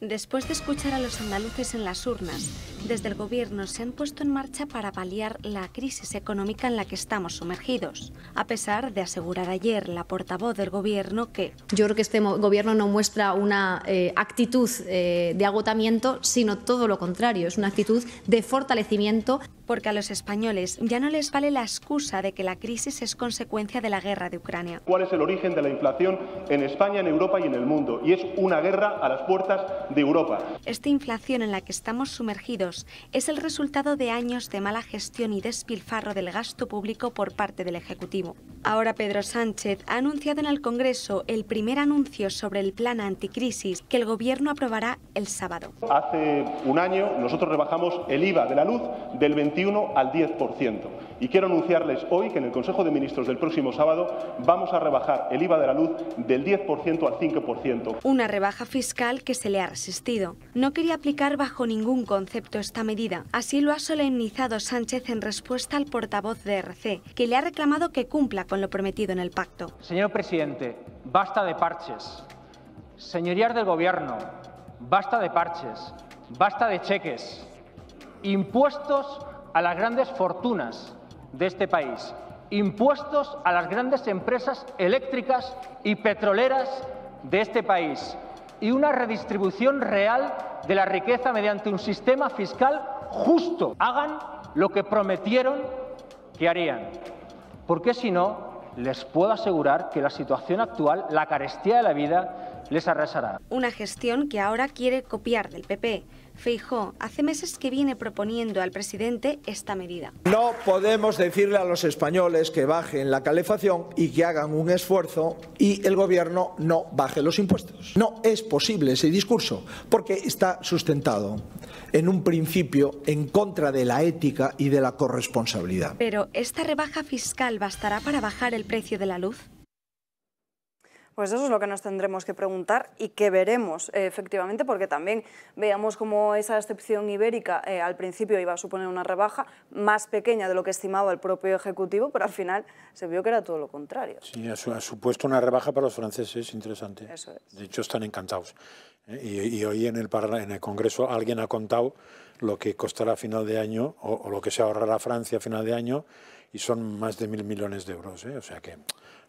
Después de escuchar a los andaluces en las urnas, desde el gobierno se han puesto en marcha para paliar la crisis económica en la que estamos sumergidos, a pesar de asegurar ayer la portavoz del gobierno que... Yo creo que este gobierno no muestra una eh, actitud eh, de agotamiento, sino todo lo contrario, es una actitud de fortalecimiento porque a los españoles ya no les vale la excusa de que la crisis es consecuencia de la guerra de Ucrania. ¿Cuál es el origen de la inflación en España, en Europa y en el mundo? Y es una guerra a las puertas de Europa. Esta inflación en la que estamos sumergidos es el resultado de años de mala gestión y despilfarro del gasto público por parte del Ejecutivo. Ahora Pedro Sánchez ha anunciado en el Congreso el primer anuncio sobre el plan anticrisis que el Gobierno aprobará el sábado. Hace un año nosotros rebajamos el IVA de la luz del 20 al 10%. Y quiero anunciarles hoy que en el Consejo de Ministros del próximo sábado vamos a rebajar el IVA de la luz del 10% al 5%. Una rebaja fiscal que se le ha resistido. No quería aplicar bajo ningún concepto esta medida. Así lo ha solemnizado Sánchez en respuesta al portavoz de RC, que le ha reclamado que cumpla con lo prometido en el pacto. Señor presidente, basta de parches. Señorías del Gobierno, basta de parches, basta de cheques. Impuestos a las grandes fortunas de este país, impuestos a las grandes empresas eléctricas y petroleras de este país y una redistribución real de la riqueza mediante un sistema fiscal justo. Hagan lo que prometieron que harían, porque si no, les puedo asegurar que la situación actual, la carestía de la vida, les arrasará. Una gestión que ahora quiere copiar del PP Feijó hace meses que viene proponiendo al presidente esta medida. No podemos decirle a los españoles que bajen la calefacción y que hagan un esfuerzo y el gobierno no baje los impuestos. No es posible ese discurso porque está sustentado en un principio en contra de la ética y de la corresponsabilidad. Pero esta rebaja fiscal bastará para bajar el precio de la luz? Pues eso es lo que nos tendremos que preguntar y que veremos, eh, efectivamente, porque también veamos cómo esa excepción ibérica eh, al principio iba a suponer una rebaja más pequeña de lo que estimaba el propio Ejecutivo, pero al final se vio que era todo lo contrario. Sí, ha, supuesto una rebaja para los franceses, interesante. De hecho, están encantados. ¿eh? Y, hoy en el, Congreso alguien ha contado lo que costará a final de año o, lo que se ahorrará Francia a final de año y son más de mil millones de euros. ¿eh? O sea que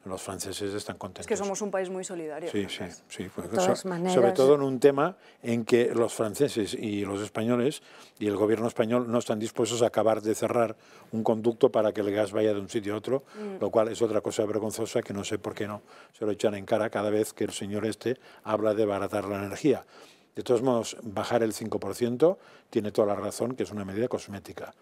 los franceses están contentos. Es que somos un país muy solidario. Sí, sí, sí. Pues sobre todo en un tema en que los franceses y los españoles y el gobierno español no están dispuestos a acabar de cerrar un conducto para que el gas vaya de un sitio a otro, mm. lo cual es otra cosa vergonzosa que no sé por qué no se lo echan en cara cada vez que el señor este habla de baratar la energía. De todos modos, bajar el 5% tiene toda la razón que es una medida cosmética.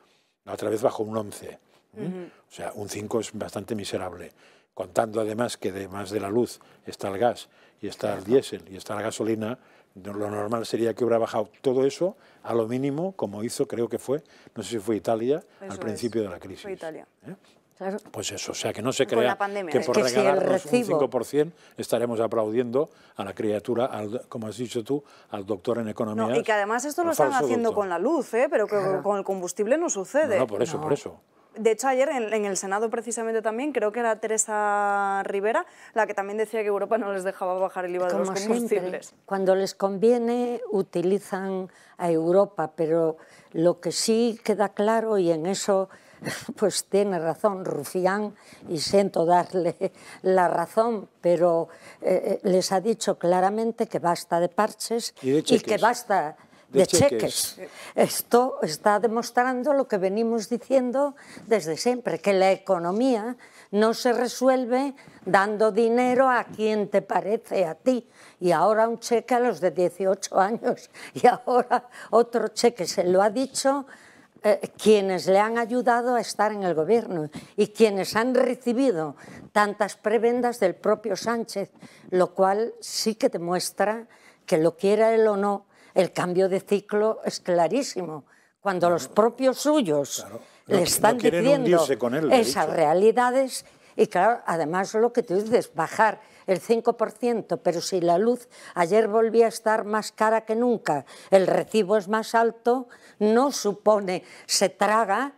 La otra vez bajó un 11. ¿eh? O sea, un 5 es bastante miserable. Contando además que además de la luz está el gas y está el diésel y está la gasolina, lo normal sería que hubiera bajado todo eso a lo mínimo, como hizo, creo que fue, no sé si fue Italia, al principio de la crisis. Fue Italia. ¿eh? Pues eso, o sea, que no se crea que por un 5% estaremos aplaudiendo a la criatura, como has dicho tú, al doctor en economía. y que además esto lo están haciendo con la luz, ¿eh? pero que con el combustible no sucede. No, por eso, por eso. De hecho, ayer en, el Senado precisamente también, creo que era Teresa Rivera, la que también decía que Europa no les dejaba bajar el IVA de los combustibles. cuando les conviene, utilizan a Europa, pero lo que sí queda claro, y en eso pues tiene razón Rufián y siento darle la razón, pero eh, eh, les ha dicho claramente que basta de parches y, que basta de, cheques. cheques. Esto está demostrando lo que venimos diciendo desde siempre, que la economía no se resuelve dando dinero a quien te parece a ti. Y ahora un cheque a los de 18 años y ahora otro cheque. Se lo ha dicho eh, quienes le han ayudado a estar en el gobierno y quienes han recibido tantas prebendas del propio Sánchez, lo cual sí que demuestra que lo quiera él o no, el cambio de ciclo es clarísimo. Cuando los propios suyos le están diciendo esas realidades, y claro, además lo que tú dices, bajar el 5%, pero si la luz ayer volvía a estar más cara que nunca, el recibo es más alto, no supone, se traga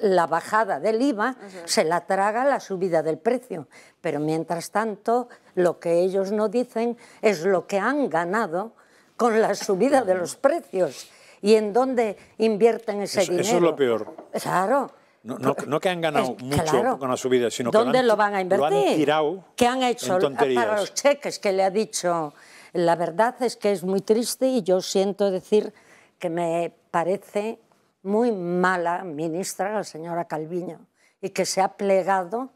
la bajada del IVA, se la traga la subida del precio. Pero mientras tanto, lo que ellos no dicen es lo que han ganado con la subida de los precios y en dónde invierten ese dinero. Eso es lo peor. Claro. No, que han ganado mucho con la subida, sino que han, lo van a invertir? han ¿Qué han hecho ah, para los cheques que le ha dicho? La verdad es que es muy triste y yo siento decir que me parece muy mala ministra la señora Calviño y que se ha plegado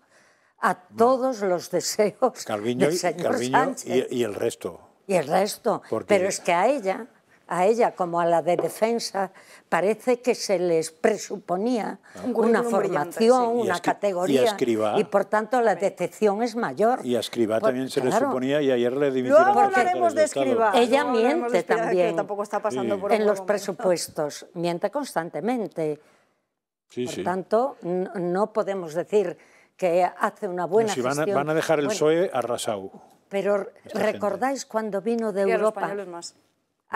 a todos los deseos Calviño, y, Calviño Sánchez. Y, el resto. Y el resto. Pero es que a ella a ella como a la de defensa, parece que se les presuponía una formación, una categoría. Y, escriba, y, por tanto la decepción es mayor. Y a Escriba también se le suponía y ayer le dimitieron. hablaremos Ella miente también. en los presupuestos, miente constantemente. por tanto, no podemos decir que hace una buena si van a, Van a dejar el PSOE arrasado. Pero ¿recordáis cuando vino de Europa?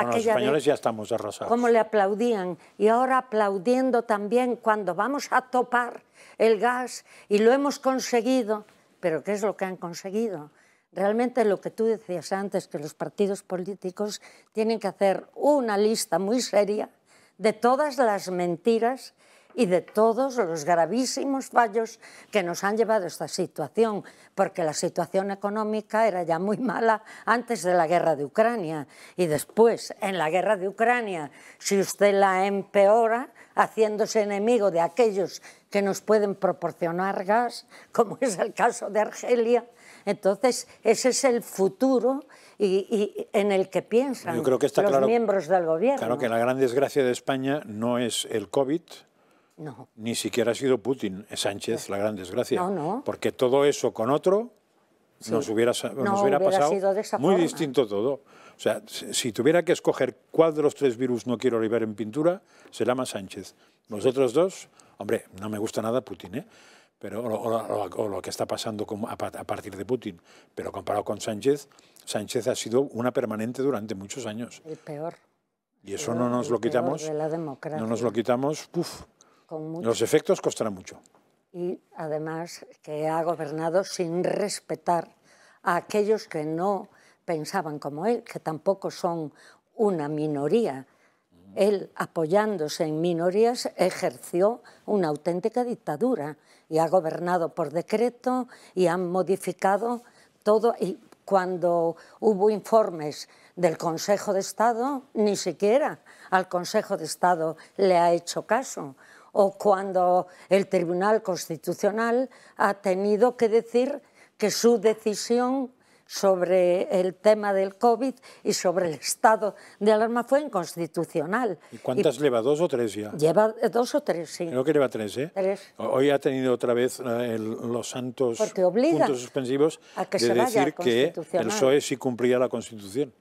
los españoles ya estamos arrasados. Como le aplaudían. Y ahora aplaudiendo también cuando vamos a topar el gas y lo hemos conseguido. Pero ¿qué es lo que han conseguido? Realmente lo que tú decías antes, que los partidos políticos tienen que hacer una lista muy seria de todas las mentiras y de todos los gravísimos fallos que nos han llevado a esta situación, porque la situación económica era ya muy mala antes de la guerra de Ucrania y después, en la guerra de Ucrania, si usted la empeora, haciéndose enemigo de aquellos que nos pueden proporcionar gas, como es el caso de Argelia. Entonces, ese es el futuro y, en el que piensan los miembros del gobierno. Claro que la gran desgracia de España no es el COVID, no. Ni siquiera ha sido Putin, eh, Sánchez, la gran desgracia. Porque todo eso con otro nos hubiera, hubiera, pasado muy distinto todo. O sea, si tuviera que escoger cuál de los tres virus no quiero olivar en pintura, se llama Sánchez. nosotros dos, hombre, no me gusta nada Putin, ¿eh? Pero, o, lo que está pasando a, partir de Putin. Pero comparado con Sánchez, Sánchez ha sido una permanente durante muchos años. El peor. Y eso no nos lo quitamos. No nos lo quitamos, Uf. Los efectos costarán mucho. Y además que ha gobernado sin respetar a aquellos que no pensaban como él, que tampoco son una minoría. Él, apoyándose en minorías, ejerció una auténtica dictadura y ha gobernado por decreto y han modificado todo cuando hubo informes del Consejo de Estado, ni siquiera al Consejo de Estado le ha hecho caso, o cuando el Tribunal Constitucional ha tenido que decir que su decisión sobre el tema del COVID y sobre el estado de alarma fue inconstitucional. ¿Y cuántas lleva? ¿Dos o tres ya? Lleva dos o tres, sí. Creo que lleva tres, ¿eh? Tres. Hoy ha tenido otra vez eh, los santos puntos suspensivos a de decir que el PSOE sí cumplía la Constitución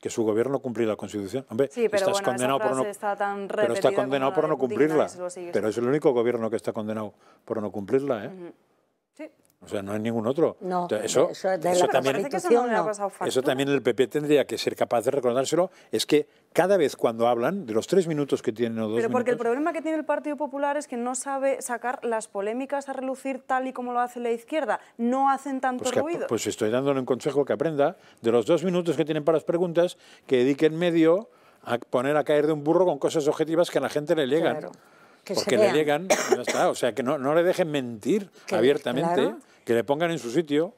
que su gobierno cumplía la Constitución. Hombre, sí, pero estás condenado por no, está tan pero está condenado por no cumplirla. Pero es el único gobierno que está condenado por no cumplirla. ¿eh? O sea, no hay ningún otro. eso, también, el PP tendría que ser capaz de recordárselo. Es que cada vez cuando hablan, de los tres minutos que tienen o dos Pero porque el problema que tiene el Partido Popular es que no sabe sacar las polémicas a relucir tal y como lo hace la izquierda. No hacen tanto pues ruido. Pues estoy dándole un consejo que aprenda. De los dos minutos que tienen para las preguntas, que dediquen medio a poner a caer de un burro con cosas objetivas que a la gente le llegan porque le llegan, está, o sea, que no, le dejen mentir abiertamente, que le pongan en su sitio.